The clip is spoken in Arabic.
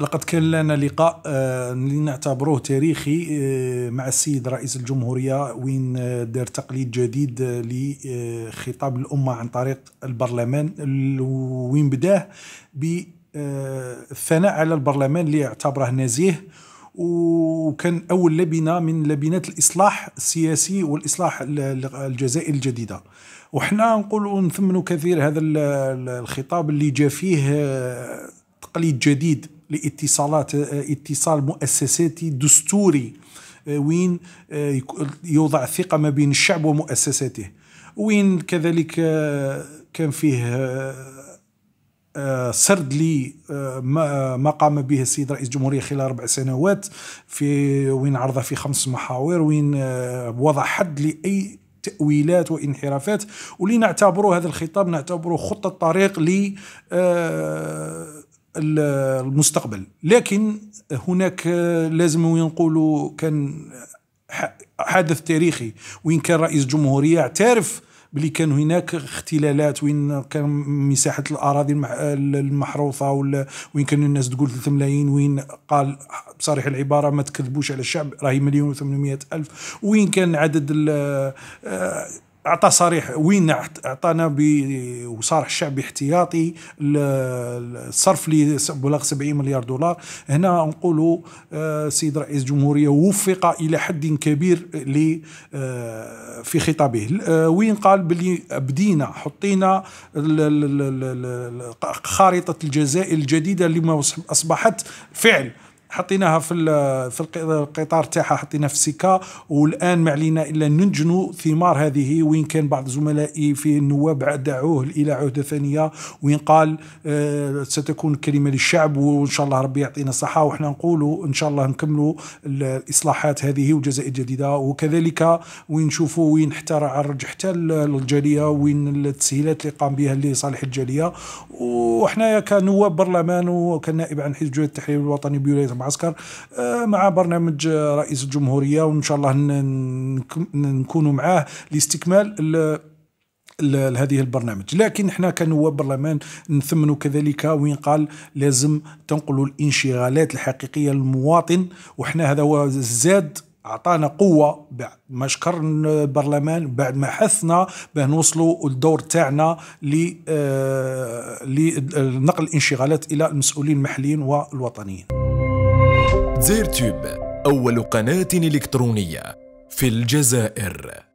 لقد كان لنا لقاء آه، لنعتبروه تاريخي آه، مع السيد رئيس الجمهورية وين آه، دار تقليد جديد لخطاب الأمة عن طريق البرلمان وين بداه بالثناء على البرلمان اللي اعتبره نزيه وكان أول لبنة من لبنات الإصلاح السياسي والإصلاح الجزائري الجديدة وحنا نقول ونثمنوا كثير هذا الخطاب اللي جا فيه تقليد جديد لاتصالات آه، اتصال مؤسساتي دستوري آه، وين آه، يوضع الثقه ما بين الشعب ومؤسساته وين كذلك كان فيه سرد لي ما قام به السيد رئيس الجمهوريه خلال اربع سنوات في وين عرضه في خمس محاور وين وضع حد لاي تأويلات وانحرافات ولنعتبره هذا الخطاب نعتبره خطة طريق ل المستقبل لكن هناك لازم نقولوا كان حدث تاريخي وين كان رئيس جمهورية اعترف بلي كان هناك اختلالات وين كان مساحه الاراضي المحروثه وين كانوا الناس تقول 3 ملايين وين قال بصريح العباره ما تكذبوش على الشعب راهي مليون و800 الف وين كان عدد اعطى صريح وين اعطانا وصارح الشعبي احتياطي الصرف بلغ 70 مليار دولار هنا نقولوا السيد آه، رئيس الجمهوريه وفق الى حد كبير آه، في خطابه آه، وين قال بلي بدينا حطينا خارطه الجزائر الجديده اللي اصبحت فعل حطيناها في في القطار تاعها حطيناها في سيكا والان ما علينا الا ننجنوا ثمار هذه وين كان بعض زملائي في النواب دعوه الى عهده ثانيه وين قال آه، ستكون كلمه للشعب وان شاء الله ربي يعطينا الصحه وحنا نقولوا ان شاء الله نكملوا الاصلاحات هذه وجزائر جديده وكذلك وين نشوفوا وين حتى عرج حتى الجاليه وين التسهيلات اللي قام بها لصالح الجاليه وحنايا كنواب برلمان وكنائب عن حزب التحرير الوطني بولايه معسكر آه، مع برنامج رئيس الجمهوريه وان شاء الله نكونوا معاه لاستكمال لهذه البرنامج لكن احنا كنواب برلمان نثمنوا كذلك وين قال لازم تنقلوا الانشغالات الحقيقيه للمواطن وحنا هذا هو زاد اعطانا قوه ما شكر البرلمان بعد ما حثنا باه نوصلوا الدور تاعنا لنقل آه، الانشغالات الى المسؤولين المحليين والوطنيين زيرتوب أول قناة إلكترونية في الجزائر